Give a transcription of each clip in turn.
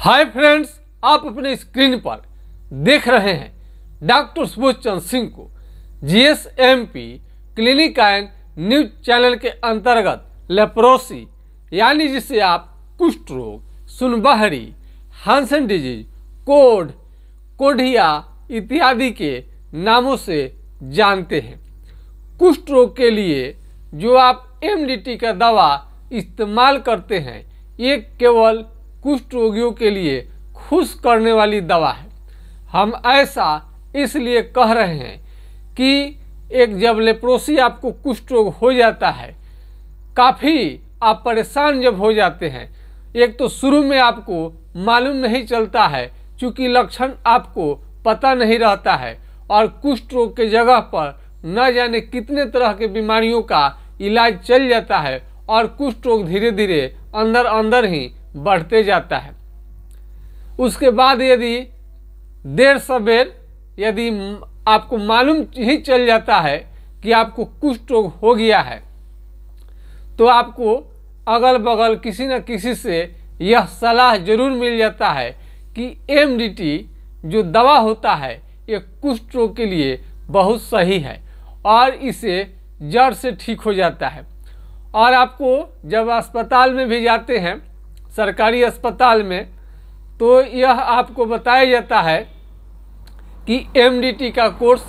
hi friends आप अपने screen पर देख रहे हैं डॉक्टर सुबोध चंद सिंह को GSMP clinic and news channel के अंतर्गत लेप्रोसी यानी जिसे आप कुष्ठ रोग सुनबहरी हंसन डिजीज कोड कोढ़िया इत्यादि के नामों से जानते हैं कुष्ठ रोग के लिए जो आप एमडीटी का दवा इस्तेमाल करते हैं ये केवल कुष्ठ रोगियों के लिए खुश करने वाली दवा है हम ऐसा इसलिए कह रहे हैं कि एक जब लेप्रोसी आपको कुष्ठ रोग हो जाता है काफ़ी आप परेशान जब हो जाते हैं एक तो शुरू में आपको मालूम नहीं चलता है क्योंकि लक्षण आपको पता नहीं रहता है और कुष्ठ रोग के जगह पर न जाने कितने तरह के बीमारियों का इलाज चल जाता है और कुष्ठ रोग धीरे धीरे अंदर अंदर ही बढ़ते जाता है उसके बाद यदि देर सवेर यदि आपको मालूम ही चल जाता है कि आपको कुछ रोग तो हो गया है तो आपको अगल बगल किसी न किसी से यह सलाह जरूर मिल जाता है कि एम जो दवा होता है ये कुष्ठ रोग तो के लिए बहुत सही है और इसे जड़ से ठीक हो जाता है और आपको जब अस्पताल में भी जाते हैं सरकारी अस्पताल में तो यह आपको बताया जाता है कि एमडीटी का कोर्स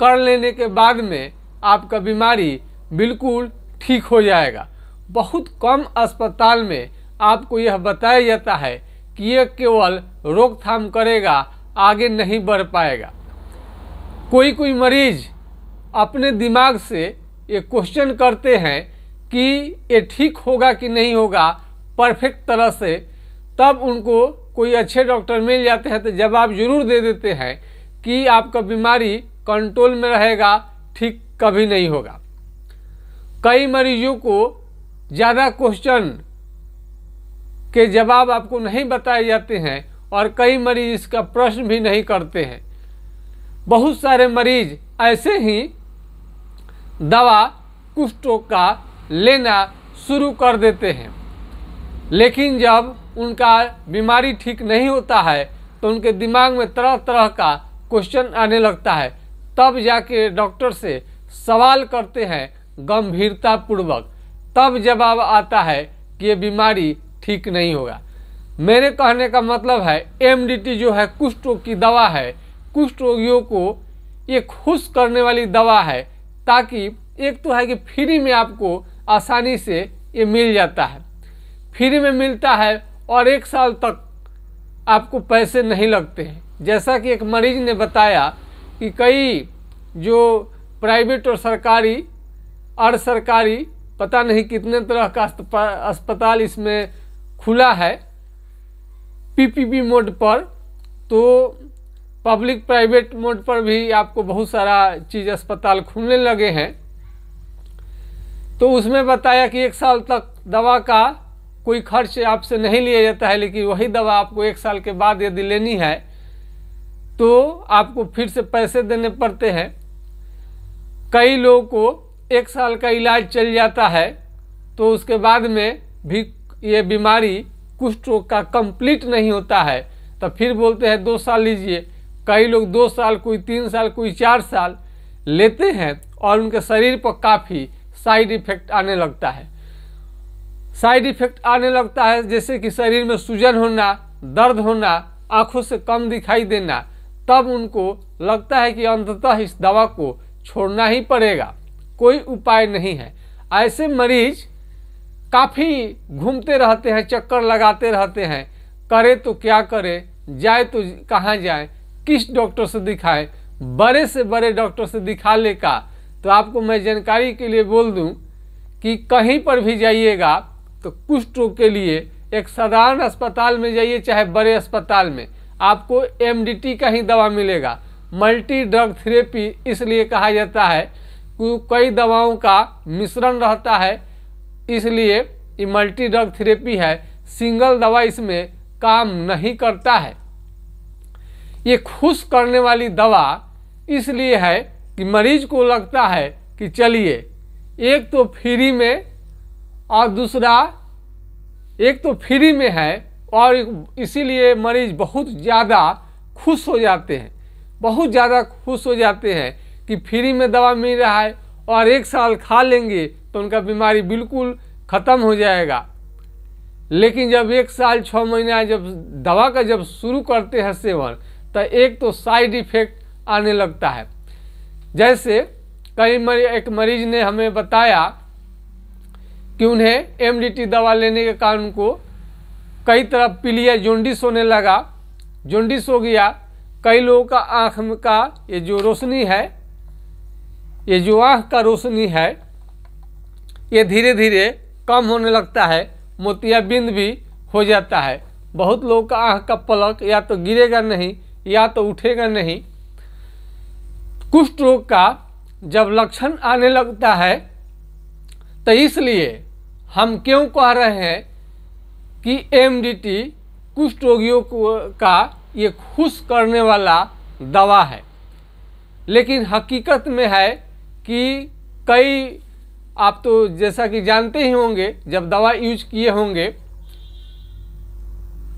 कर लेने के बाद में आपका बीमारी बिल्कुल ठीक हो जाएगा बहुत कम अस्पताल में आपको यह बताया जाता है कि यह केवल रोकथाम करेगा आगे नहीं बढ़ पाएगा कोई कोई मरीज अपने दिमाग से ये क्वेश्चन करते हैं कि ये ठीक होगा कि नहीं होगा परफेक्ट तरह से तब उनको कोई अच्छे डॉक्टर मिल जाते हैं तो जवाब जरूर दे देते हैं कि आपका बीमारी कंट्रोल में रहेगा ठीक कभी नहीं होगा कई मरीजों को ज़्यादा क्वेश्चन के जवाब आपको नहीं बताए जाते हैं और कई मरीज इसका प्रश्न भी नहीं करते हैं बहुत सारे मरीज ऐसे ही दवा कुष्ठों का लेना शुरू कर देते हैं लेकिन जब उनका बीमारी ठीक नहीं होता है तो उनके दिमाग में तरह तरह का क्वेश्चन आने लगता है तब जाके डॉक्टर से सवाल करते हैं गंभीरतापूर्वक तब जवाब आता है कि ये बीमारी ठीक नहीं होगा मेरे कहने का मतलब है एम जो है कुष्ठ रोग की दवा है कुष्ठ रोगियों को ये खुश करने वाली दवा है ताकि एक तो है कि फ्री में आपको आसानी से ये मिल जाता है फ्री में मिलता है और एक साल तक आपको पैसे नहीं लगते हैं जैसा कि एक मरीज ने बताया कि कई जो प्राइवेट और सरकारी अर्ध सरकारी पता नहीं कितने तरह का अस्पताल इसमें खुला है पीपीपी मोड पर तो पब्लिक प्राइवेट मोड पर भी आपको बहुत सारा चीज़ अस्पताल खुलने लगे हैं तो उसमें बताया कि एक साल तक दवा का कोई खर्च आपसे नहीं लिया जाता है लेकिन वही दवा आपको एक साल के बाद यदि लेनी है तो आपको फिर से पैसे देने पड़ते हैं कई लोगों को एक साल का इलाज चल जाता है तो उसके बाद में भी ये बीमारी कुष्ठ रोग का कंप्लीट नहीं होता है तो फिर बोलते हैं दो साल लीजिए कई लोग दो साल कोई तीन साल कोई चार साल लेते हैं और उनके शरीर पर काफ़ी साइड इफेक्ट आने लगता है साइड इफेक्ट आने लगता है जैसे कि शरीर में सूजन होना दर्द होना आंखों से कम दिखाई देना तब उनको लगता है कि अंततः इस दवा को छोड़ना ही पड़ेगा कोई उपाय नहीं है ऐसे मरीज काफ़ी घूमते रहते हैं चक्कर लगाते रहते हैं करे तो क्या करे जाए तो कहाँ जाए किस डॉक्टर से दिखाए बड़े से बड़े डॉक्टर से दिखा ले का तो आपको मैं जानकारी के लिए बोल दूं कि कहीं पर भी जाइएगा तो कुष्ठ रोग के लिए एक साधारण अस्पताल में जाइए चाहे बड़े अस्पताल में आपको एमडीटी का ही दवा मिलेगा मल्टी ड्रग थेरेपी इसलिए कहा जाता है कि कई दवाओं का मिश्रण रहता है इसलिए ये मल्टी ड्रग थेरेपी है सिंगल दवा इसमें काम नहीं करता है ये खुश करने वाली दवा इसलिए है कि मरीज को लगता है कि चलिए एक तो फ्री में और दूसरा एक तो फ्री में है और इसीलिए मरीज बहुत ज़्यादा खुश हो जाते हैं बहुत ज़्यादा खुश हो जाते हैं कि फ्री में दवा मिल रहा है और एक साल खा लेंगे तो उनका बीमारी बिल्कुल ख़त्म हो जाएगा लेकिन जब एक साल छः महीना जब दवा का जब शुरू करते हैं सेवन तो एक तो साइड इफ़ेक्ट आने लगता है जैसे कई मरी, एक मरीज ने हमें बताया कि उन्हें एमडीटी दवा लेने के कारण उनको कई तरह पीलिया जोंडिस होने लगा जोंडिस हो गया कई लोगों का आँख का ये जो रोशनी है ये जो आँख का रोशनी है ये धीरे धीरे कम होने लगता है मोतियाबिंद भी हो जाता है बहुत लोग का आँख का पलक या तो गिरेगा नहीं या तो उठेगा नहीं कुष्ठ रोग का जब लक्षण आने लगता है तो इसलिए हम क्यों कह रहे हैं कि टी कुष्ठ रोगियों का ये खुश करने वाला दवा है लेकिन हकीकत में है कि कई आप तो जैसा कि जानते ही होंगे जब दवा यूज किए होंगे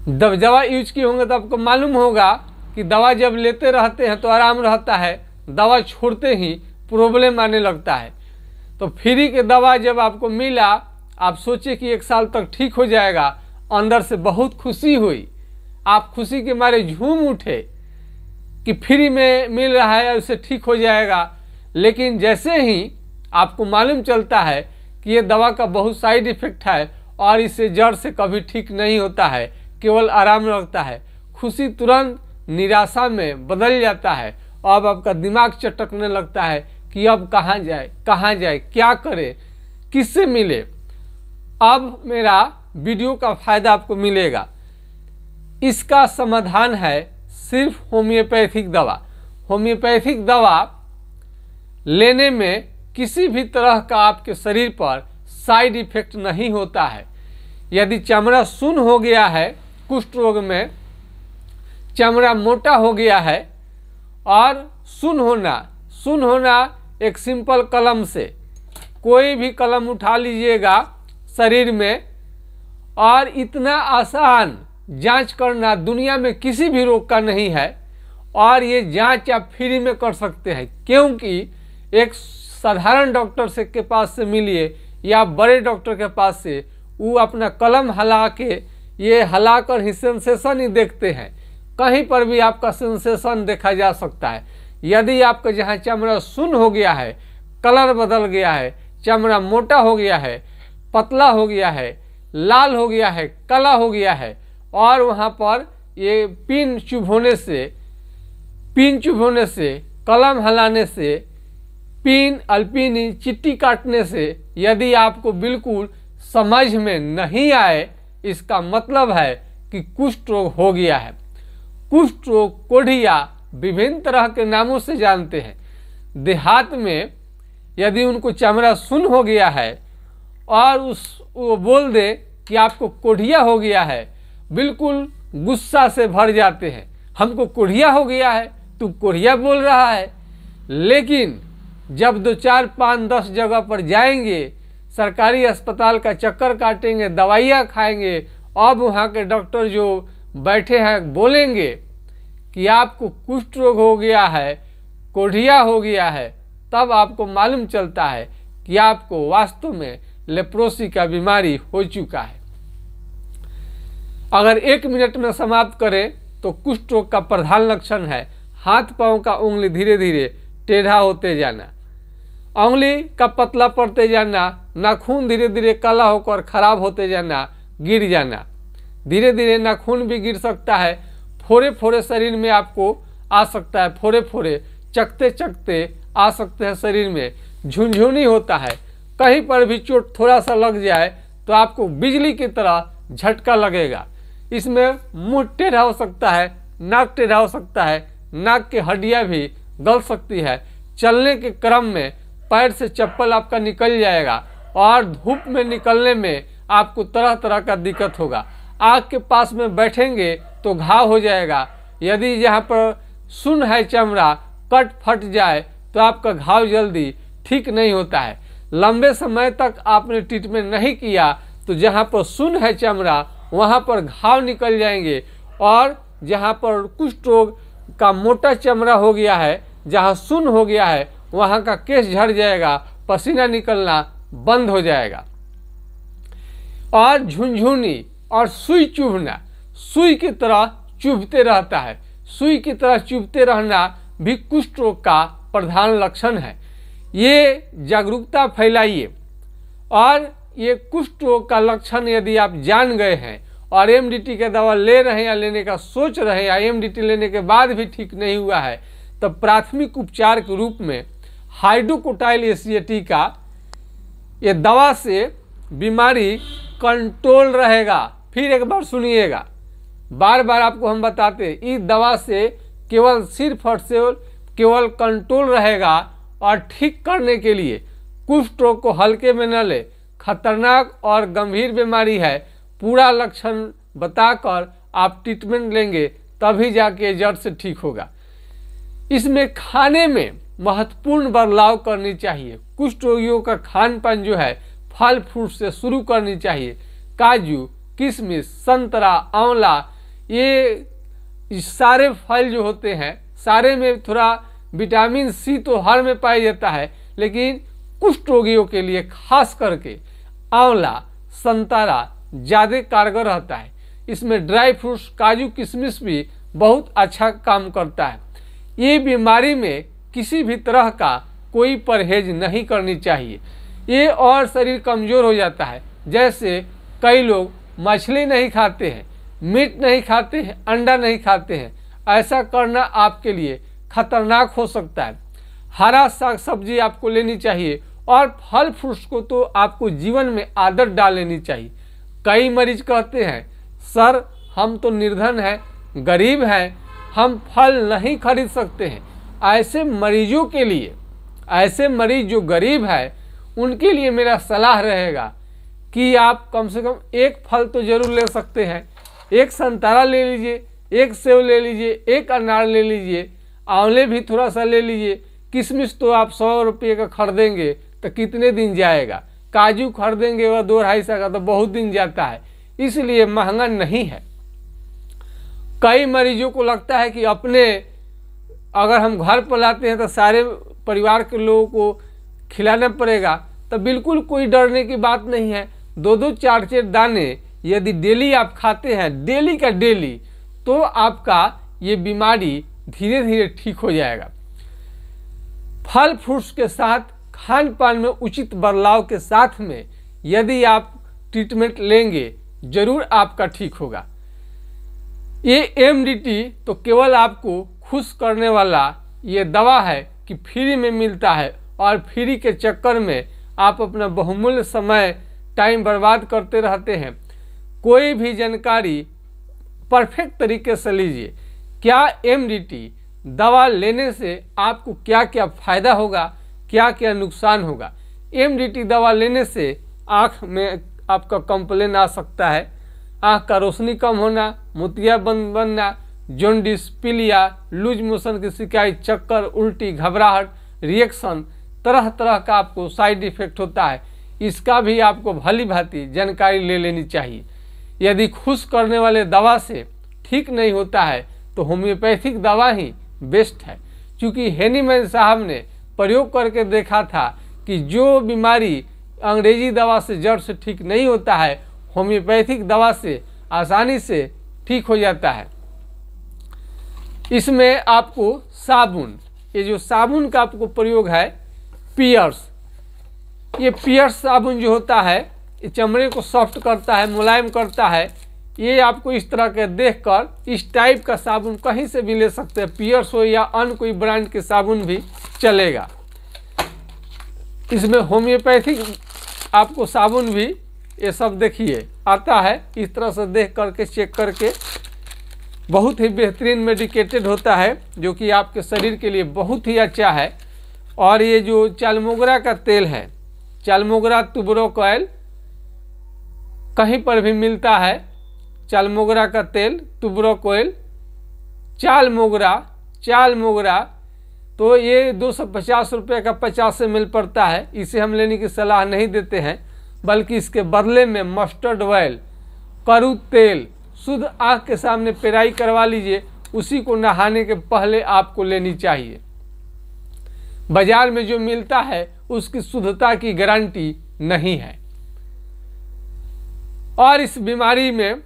जब दवा यूज किए होंगे तो आपको मालूम होगा कि दवा जब लेते रहते हैं तो आराम रहता है दवा छोड़ते ही प्रॉब्लम आने लगता है तो फ्री के दवा जब आपको मिला आप सोचे कि एक साल तक ठीक हो जाएगा अंदर से बहुत खुशी हुई आप खुशी के मारे झूम उठे कि फ्री में मिल रहा है उसे ठीक हो जाएगा लेकिन जैसे ही आपको मालूम चलता है कि ये दवा का बहुत साइड इफेक्ट है और इसे जड़ से कभी ठीक नहीं होता है केवल आराम लगता है खुशी तुरंत निराशा में बदल जाता है अब आपका दिमाग चटकने लगता है कि अब कहाँ जाए कहाँ जाए क्या करें किससे मिले अब मेरा वीडियो का फायदा आपको मिलेगा इसका समाधान है सिर्फ होम्योपैथिक दवा होम्योपैथिक दवा लेने में किसी भी तरह का आपके शरीर पर साइड इफेक्ट नहीं होता है यदि चमड़ा सुन हो गया है कुष्ठ रोग में चमड़ा मोटा हो गया है और सुन होना सुन होना एक सिंपल कलम से कोई भी कलम उठा लीजिएगा शरीर में और इतना आसान जांच करना दुनिया में किसी भी रोग का नहीं है और ये जांच आप फ्री में कर सकते हैं क्योंकि एक साधारण डॉक्टर से के पास से मिलिए या बड़े डॉक्टर के पास से वो अपना कलम हला के ये हला कर ही सेंसेशन ही देखते हैं कहीं पर भी आपका सेंसेशन देखा जा सकता है यदि आपका जहाँ चमड़ा सुन हो गया है कलर बदल गया है चमड़ा मोटा हो गया है पतला हो गया है लाल हो गया है कला हो गया है और वहाँ पर ये पिन चुभ होने से पिन चुभ होने से कलम हलाने से पिन अल्पिनी चिट्टी काटने से यदि आपको बिल्कुल समझ में नहीं आए इसका मतलब है कि कुष्ठ रोग हो गया है कुष्ठ रोग कोढ़िया विभिन्न तरह के नामों से जानते हैं देहात में यदि उनको चमड़ा सुन हो गया है और उस वो बोल दे कि आपको कोढ़िया हो गया है बिल्कुल गुस्सा से भर जाते हैं हमको कोढ़िया हो गया है तू कोढ़िया बोल रहा है लेकिन जब दो चार पाँच दस जगह पर जाएंगे सरकारी अस्पताल का चक्कर काटेंगे दवाइयाँ खाएंगे अब वहाँ के डॉक्टर जो बैठे हैं बोलेंगे कि आपको कुष्ठ रोग हो गया है कोढ़िया हो गया है तब आपको मालूम चलता है कि आपको वास्तव में लेप्रोसी का बीमारी हो चुका है अगर एक मिनट में समाप्त करें तो कुष्ठ रोग का प्रधान लक्षण है हाथ पांव का उंगली धीरे धीरे टेढ़ा होते जाना उंगली का पतला पड़ते जाना नाखून धीरे धीरे काला होकर खराब होते जाना गिर जाना धीरे धीरे नाखून भी गिर सकता है फोरे फोरे शरीर में आपको आ सकता है फोरे फोरे चकते चकते आ सकते हैं शरीर में झुनझुनी होता है कहीं पर भी चोट थोड़ा सा लग जाए तो आपको बिजली की तरह झटका लगेगा इसमें मुँह टेढ़ा हो सकता है नाक टेढ़ा हो सकता है नाक की हड्डियाँ भी गल सकती है चलने के क्रम में पैर से चप्पल आपका निकल जाएगा और धूप में निकलने में आपको तरह तरह का दिक्कत होगा आग के पास में बैठेंगे तो घाव हो जाएगा यदि यहाँ पर सुन है चमड़ा कट फट जाए तो आपका घाव जल्दी ठीक नहीं होता है लंबे समय तक आपने ट्रीटमेंट नहीं किया तो जहाँ पर सुन है चमड़ा वहाँ पर घाव निकल जाएंगे और जहाँ पर कुछ रोग का मोटा चमड़ा हो गया है जहाँ सुन हो गया है वहाँ का केस झड़ जाएगा पसीना निकलना बंद हो जाएगा और झुनझुनी और सुई चुभना सुई की तरह चुभते रहता है सुई की तरह चुभते रहना भी कुष्ठ रोग का प्रधान लक्षण है ये जागरूकता फैलाइए और ये कुष्ठ रोग का लक्षण यदि आप जान गए हैं और एम डी टी का दवा ले रहे हैं या लेने का सोच रहे हैं या एम डी टी लेने के बाद भी ठीक नहीं हुआ है तो प्राथमिक उपचार के रूप में हाइड्रोकोटाइल एसीएटी का ये दवा से बीमारी कंट्रोल रहेगा फिर एक बार सुनिएगा बार बार आपको हम बताते हैं इस दवा से केवल सिर्फ और केवल कंट्रोल रहेगा और ठीक करने के लिए कुष्ठ रोग को हल्के में न ले खतरनाक और गंभीर बीमारी है पूरा लक्षण बताकर आप ट्रीटमेंट लेंगे तभी जाके जड़ से ठीक होगा इसमें खाने में महत्वपूर्ण बदलाव करनी चाहिए कुष्ठ रोगियों का खान पान जो है फल फ्रूट से शुरू करनी चाहिए काजू किशमिश संतरा आंवला ये सारे फल जो होते हैं सारे में थोड़ा विटामिन सी तो हर में पाया जाता है लेकिन कुष्ठ रोगियों के लिए खास करके आंवला संतारा ज़्यादा कारगर रहता है इसमें ड्राई फ्रूट्स काजू किशमिश भी बहुत अच्छा काम करता है ये बीमारी में किसी भी तरह का कोई परहेज नहीं करनी चाहिए ये और शरीर कमज़ोर हो जाता है जैसे कई लोग मछली नहीं खाते हैं मीट नहीं खाते हैं अंडा नहीं खाते हैं ऐसा करना आपके लिए खतरनाक हो सकता है हरा साग सब्जी आपको लेनी चाहिए और फल फ्रूट्स को तो आपको जीवन में आदत डाल लेनी चाहिए कई मरीज कहते हैं सर हम तो निर्धन हैं गरीब हैं हम फल नहीं खरीद सकते हैं ऐसे मरीजों के लिए ऐसे मरीज जो गरीब है उनके लिए मेरा सलाह रहेगा कि आप कम से कम एक फल तो ज़रूर ले सकते हैं एक संतरा ले लीजिए एक सेब ले लीजिए एक अनार ले लीजिए आंवले भी थोड़ा सा ले लीजिए किशमिश तो आप सौ रुपये का खरीदेंगे तो कितने दिन जाएगा काजू खरीदेंगे वह दो ढाई सौ का तो बहुत दिन जाता है इसलिए महंगा नहीं है कई मरीजों को लगता है कि अपने अगर हम घर पर लाते हैं तो सारे परिवार के लोगों को खिलाना पड़ेगा तो बिल्कुल कोई डरने की बात नहीं है दो दो चार चार दाने यदि डेली आप खाते हैं डेली का डेली तो आपका ये बीमारी धीरे धीरे ठीक हो जाएगा फल फ्रूट्स के साथ खान पान में उचित बदलाव के साथ में यदि आप ट्रीटमेंट लेंगे जरूर आपका ठीक होगा ये एम तो केवल आपको खुश करने वाला ये दवा है कि फ्री में मिलता है और फ्री के चक्कर में आप अपना बहुमूल्य समय टाइम बर्बाद करते रहते हैं कोई भी जानकारी परफेक्ट तरीके से लीजिए क्या एम दवा लेने से आपको क्या क्या फ़ायदा होगा क्या क्या नुकसान होगा एम दवा लेने से आँख में आपका कंप्लेन आ सकता है आँख का रोशनी कम होना मोतिया बंद बनना जोंडिस पीलिया लूज मोशन की शिकायत चक्कर उल्टी घबराहट रिएक्शन तरह तरह का आपको साइड इफेक्ट होता है इसका भी आपको भली भांति जानकारी ले लेनी चाहिए यदि खुश करने वाले दवा से ठीक नहीं होता है तो होम्योपैथिक दवा ही बेस्ट है क्योंकि हेनीमैन साहब ने प्रयोग करके देखा था कि जो बीमारी अंग्रेजी दवा से जड़ से ठीक नहीं होता है होम्योपैथिक दवा से आसानी से ठीक हो जाता है इसमें आपको साबुन ये जो साबुन का आपको प्रयोग है पियर्स ये पियर्स साबुन जो होता है ये चमड़े को सॉफ्ट करता है मुलायम करता है ये आपको इस तरह के देखकर इस टाइप का साबुन कहीं से भी ले सकते हैं पियर्स हो या अन्य कोई ब्रांड के साबुन भी चलेगा इसमें होम्योपैथिक आपको साबुन भी ये सब देखिए आता है इस तरह से देख करके चेक करके बहुत ही बेहतरीन मेडिकेटेड होता है जो कि आपके शरीर के लिए बहुत ही अच्छा है और ये जो चालमोगरा का तेल है चालमोगरा तुबरोकॉयल कहीं पर भी मिलता है चाल मोगरा का तेल तुबरा कोयल चाल मोगरा चाल मोगरा तो ये दो सौ पचास रुपये का पचास एम पड़ता है इसे हम लेने की सलाह नहीं देते हैं बल्कि इसके बदले में मस्टर्ड ऑयल करू तेल शुद्ध आँख के सामने पेराई करवा लीजिए उसी को नहाने के पहले आपको लेनी चाहिए बाजार में जो मिलता है उसकी शुद्धता की गारंटी नहीं है और इस बीमारी में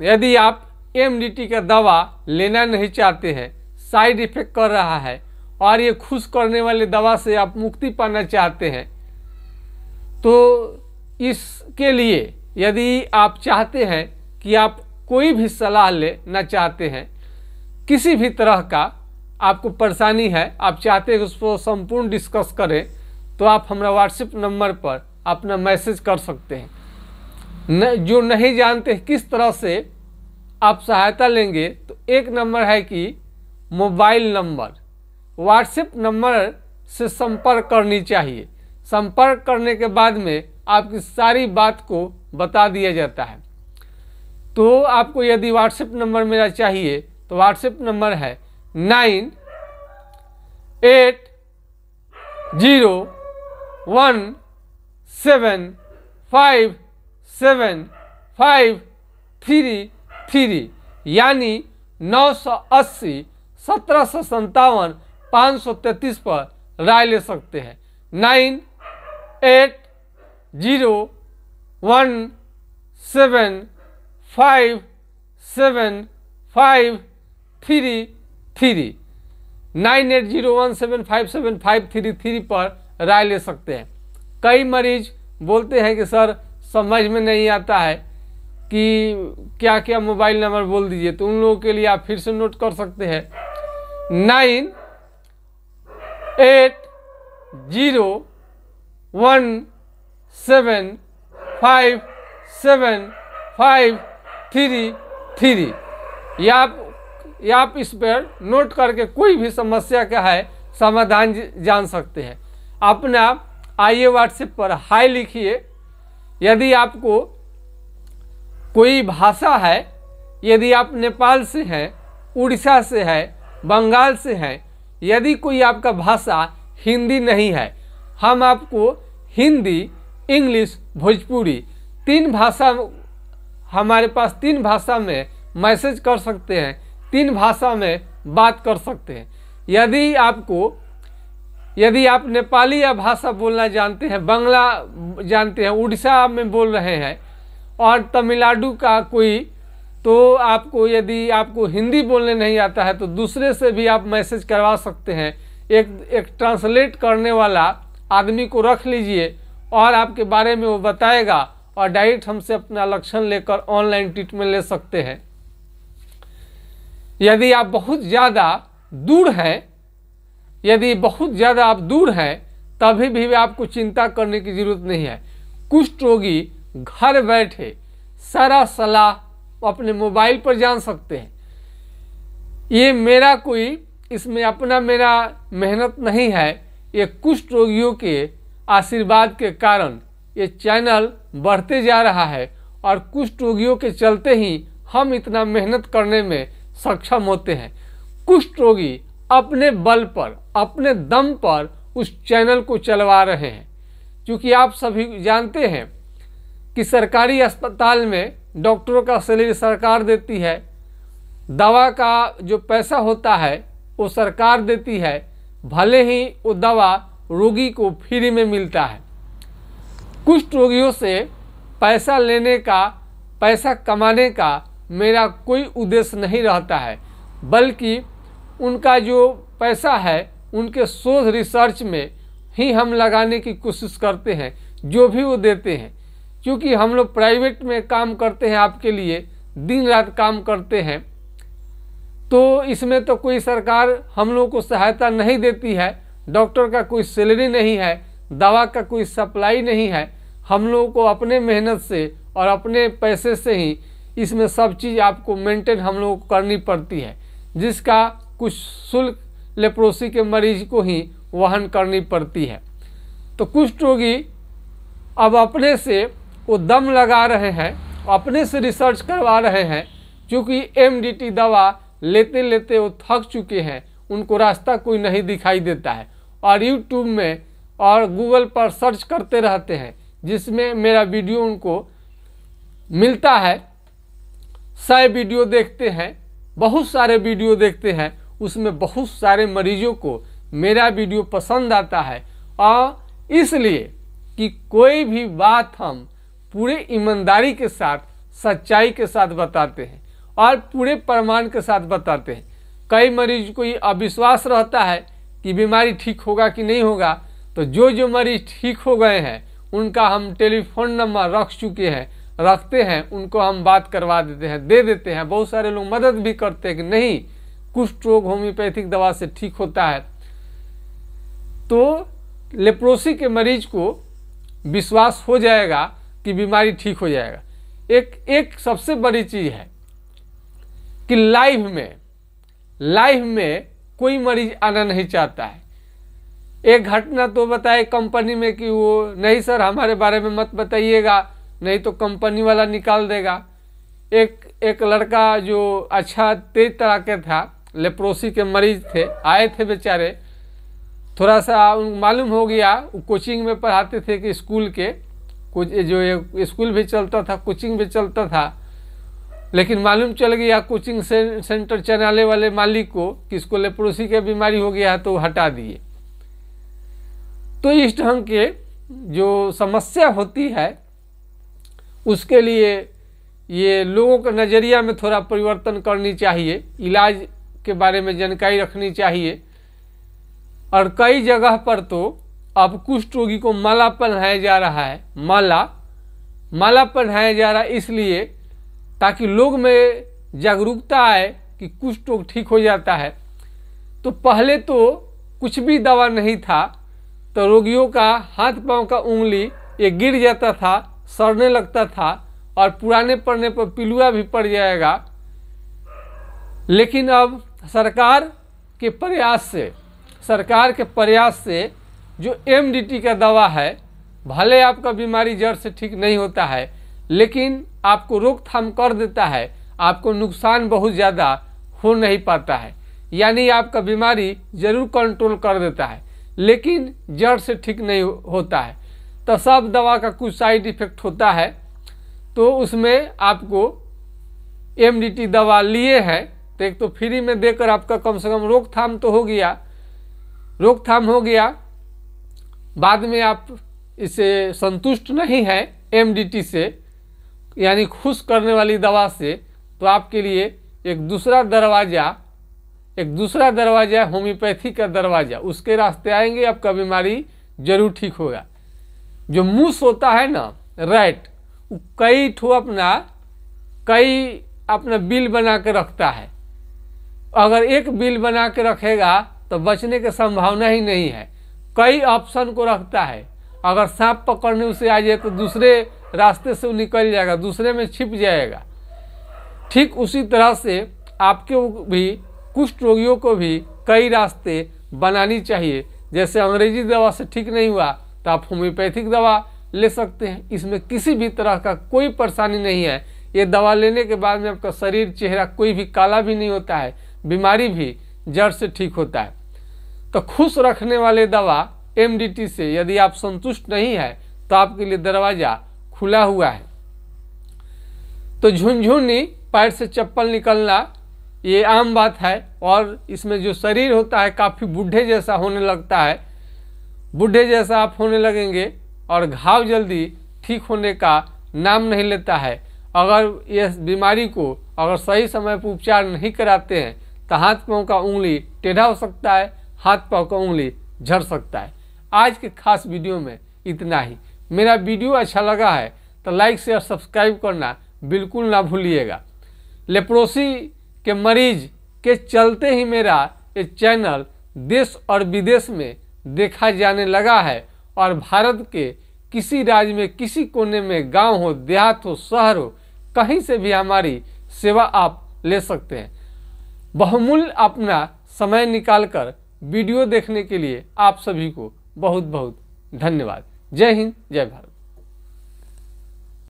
यदि आप एम का दवा लेना नहीं चाहते हैं साइड इफेक्ट कर रहा है और ये खुश करने वाले दवा से आप मुक्ति पाना चाहते हैं तो इसके लिए यदि आप चाहते हैं कि आप कोई भी सलाह लेना चाहते हैं किसी भी तरह का आपको परेशानी है आप चाहते हैं उसको संपूर्ण डिस्कस करें तो आप हमारा व्हाट्सएप नंबर पर अपना मैसेज कर सकते हैं जो नहीं जानते किस तरह से आप सहायता लेंगे तो एक नंबर है कि मोबाइल नंबर व्हाट्सएप नंबर से संपर्क करनी चाहिए संपर्क करने के बाद में आपकी सारी बात को बता दिया जाता है तो आपको यदि व्हाट्सएप नंबर मेरा चाहिए तो व्हाट्सएप नंबर है nine eight zero one seven five seven five three three यानी नौ सौ अस्सी सत्रह सौ सत्तावन पाँच सौ तैंतीस पर राय ले सकते हैं nine eight zero one seven five seven five three three nine eight zero one seven five seven five three three पर राय ले सकते हैं कई मरीज बोलते हैं कि सर समझ में नहीं आता है कि क्या क्या मोबाइल नंबर बोल दीजिए तो उन लोगों के लिए आप फिर से नोट कर सकते हैं nine eight zero one seven five seven five three three या आप या आप इस पर नोट करके कोई भी समस्या का है समाधान जान सकते हैं अपना आइए व्हाट्सएप पर हाई लिखिए यदि आपको कोई भाषा है यदि आप नेपाल से हैं उड़ीसा से है बंगाल से हैं यदि कोई आपका भाषा हिंदी नहीं है हम आपको हिंदी इंग्लिश भोजपुरी तीन भाषा हमारे पास तीन भाषा में मैसेज कर सकते हैं तीन भाषा में बात कर सकते हैं यदि आपको यदि आप नेपाली या भाषा बोलना जानते हैं बांग्ला जानते हैं उड़ीसा में बोल रहे हैं और तमिलनाडु का कोई तो आपको यदि आपको हिंदी बोलने नहीं आता है तो दूसरे से भी आप मैसेज करवा सकते हैं एक एक ट्रांसलेट करने वाला आदमी को रख लीजिए और आपके बारे में वो बताएगा और डायरेक्ट हमसे अपना लक्षण लेकर ऑनलाइन ट्रीटमेंट ले सकते हैं यदि आप बहुत ज़्यादा दूर हैं यदि बहुत ज़्यादा आप दूर हैं तभी भी आपको चिंता करने की ज़रूरत नहीं है कुष्ठ रोगी घर बैठे सारा सलाह अपने मोबाइल पर जान सकते हैं ये मेरा कोई इसमें अपना मेरा मेहनत नहीं है ये कुष्ठ रोगियों के आशीर्वाद के कारण ये चैनल बढ़ते जा रहा है और कुष्ठ रोगियों के चलते ही हम इतना मेहनत करने में सक्षम होते हैं कुष्ठ रोगी अपने बल पर अपने दम पर उस चैनल को चलवा रहे हैं क्योंकि आप सभी जानते हैं कि सरकारी अस्पताल में डॉक्टरों का सैलरी सरकार देती है दवा का जो पैसा होता है वो सरकार देती है भले ही वो दवा रोगी को फ्री में मिलता है कुछ रोगियों से पैसा लेने का पैसा कमाने का मेरा कोई उद्देश्य नहीं रहता है बल्कि उनका जो पैसा है उनके शोध रिसर्च में ही हम लगाने की कोशिश करते हैं जो भी वो देते हैं क्योंकि हम लोग प्राइवेट में काम करते हैं आपके लिए दिन रात काम करते हैं तो इसमें तो कोई सरकार हम लोग को सहायता नहीं देती है डॉक्टर का कोई सैलरी नहीं है दवा का कोई सप्लाई नहीं है हम लोगों को अपने मेहनत से और अपने पैसे से ही इसमें सब चीज़ आपको मेंटेन हम लोगों को करनी पड़ती है जिसका कुछ शुल्क लेप्रोसी के मरीज को ही वहन करनी पड़ती है तो कुछ रोगी अब अपने से वो दम लगा रहे हैं अपने से रिसर्च करवा रहे हैं क्योंकि एमडीटी दवा लेते लेते वो थक चुके हैं उनको रास्ता कोई नहीं दिखाई देता है और यूट्यूब में और गूगल पर सर्च करते रहते हैं जिसमें मेरा वीडियो उनको मिलता है सारे वीडियो देखते हैं बहुत सारे वीडियो देखते हैं उसमें बहुत सारे मरीजों को मेरा वीडियो पसंद आता है और इसलिए कि कोई भी बात हम पूरे ईमानदारी के साथ सच्चाई के साथ बताते हैं और पूरे प्रमाण के साथ बताते हैं कई मरीज को ये अविश्वास रहता है कि बीमारी ठीक होगा कि नहीं होगा तो जो जो मरीज ठीक हो गए हैं उनका हम टेलीफोन नंबर रख चुके हैं रखते हैं उनको हम बात करवा देते हैं दे देते हैं बहुत सारे लोग मदद भी करते हैं कि नहीं कुष्ठ रोग होम्योपैथिक दवा से ठीक होता है तो लेप्रोसी के मरीज को विश्वास हो जाएगा कि बीमारी ठीक हो जाएगा एक एक सबसे बड़ी चीज है कि लाइफ में लाइफ में कोई मरीज आना नहीं चाहता है एक घटना तो बताए कंपनी में कि वो नहीं सर हमारे बारे में मत बताइएगा नहीं तो कंपनी वाला निकाल देगा एक एक लड़का जो अच्छा तेज तरह के था लेप्रोसी के मरीज थे आए थे बेचारे थोड़ा सा उनको मालूम हो गया वो कोचिंग में पढ़ाते थे कि स्कूल के कुछ जो स्कूल भी चलता था कोचिंग भी चलता था लेकिन मालूम चल गया कोचिंग से, सेंटर चलाने वाले मालिक को कि इसको लेप्रोसी की बीमारी हो गया है तो हटा दिए तो इस ढंग के जो समस्या होती है उसके लिए ये लोगों के नज़रिया में थोड़ा परिवर्तन करनी चाहिए इलाज के बारे में जानकारी रखनी चाहिए और कई जगह पर तो अब कुष्ठ रोगी को माला पहनाया जा रहा है माला माला पहनाया जा रहा है इसलिए ताकि लोग में जागरूकता आए कि कुष्ठ रोग ठीक हो जाता है तो पहले तो कुछ भी दवा नहीं था तो रोगियों का हाथ पांव का उंगली ये गिर जाता था सड़ने लगता था और पुराने पड़ने पर पिलुआ भी पड़ जाएगा लेकिन अब सरकार के प्रयास से सरकार के प्रयास से जो एम का दवा है भले आपका बीमारी जड़ से ठीक नहीं होता है लेकिन आपको रोकथाम कर देता है आपको नुकसान बहुत ज़्यादा हो नहीं पाता है यानी आपका बीमारी जरूर कंट्रोल कर देता है लेकिन जड़ से ठीक नहीं होता है तो सब दवा का कुछ साइड इफ़ेक्ट होता है तो उसमें आपको एम दवा लिए हैं तो एक तो फ्री में देकर आपका कम से कम रोकथाम तो हो गया रोकथाम हो गया बाद में आप इसे संतुष्ट नहीं हैं एमडीटी से यानी खुश करने वाली दवा से तो आपके लिए एक दूसरा दरवाज़ा एक दूसरा दरवाज़ा होम्योपैथी का दरवाज़ा उसके रास्ते आएंगे आपका बीमारी जरूर ठीक होगा जो मूस होता है ना वो कई ठो अपना कई अपना बिल बना के रखता है अगर एक बिल बना के रखेगा तो बचने की संभावना ही नहीं है कई ऑप्शन को रखता है अगर सांप पकड़ने उसे आ जाए तो दूसरे रास्ते से वो निकल जाएगा दूसरे में छिप जाएगा ठीक उसी तरह से आपके भी कुष्ठ रोगियों को भी कई रास्ते बनानी चाहिए जैसे अंग्रेजी दवा से ठीक नहीं हुआ तो आप होम्योपैथिक दवा ले सकते हैं इसमें किसी भी तरह का कोई परेशानी नहीं है ये दवा लेने के बाद में आपका शरीर चेहरा कोई भी काला भी नहीं होता है बीमारी भी जड़ से ठीक होता है तो खुश रखने वाले दवा एमडीटी से यदि आप संतुष्ट नहीं है तो आपके लिए दरवाज़ा खुला हुआ है तो झुनझुनी पैर से चप्पल निकलना ये आम बात है और इसमें जो शरीर होता है काफ़ी बूढ़े जैसा होने लगता है बूढ़े जैसा आप होने लगेंगे और घाव जल्दी ठीक होने का नाम नहीं लेता है अगर इस बीमारी को अगर सही समय पर उपचार नहीं कराते हैं तो हाथ पाँव का उंगली टेढ़ा हो सकता है हाथ पाँव का उंगली झड़ सकता है आज के खास वीडियो में इतना ही मेरा वीडियो अच्छा लगा है तो लाइक शेयर सब्सक्राइब करना बिल्कुल ना भूलिएगा लेप्रोसी के मरीज के चलते ही मेरा ये चैनल देश और विदेश में देखा जाने लगा है और भारत के किसी राज्य में किसी कोने में गांव हो देहात हो शहर हो कहीं से भी हमारी सेवा आप ले सकते हैं बहुमूल्य अपना समय निकालकर वीडियो देखने के लिए आप सभी को बहुत बहुत धन्यवाद जय हिंद जय भारत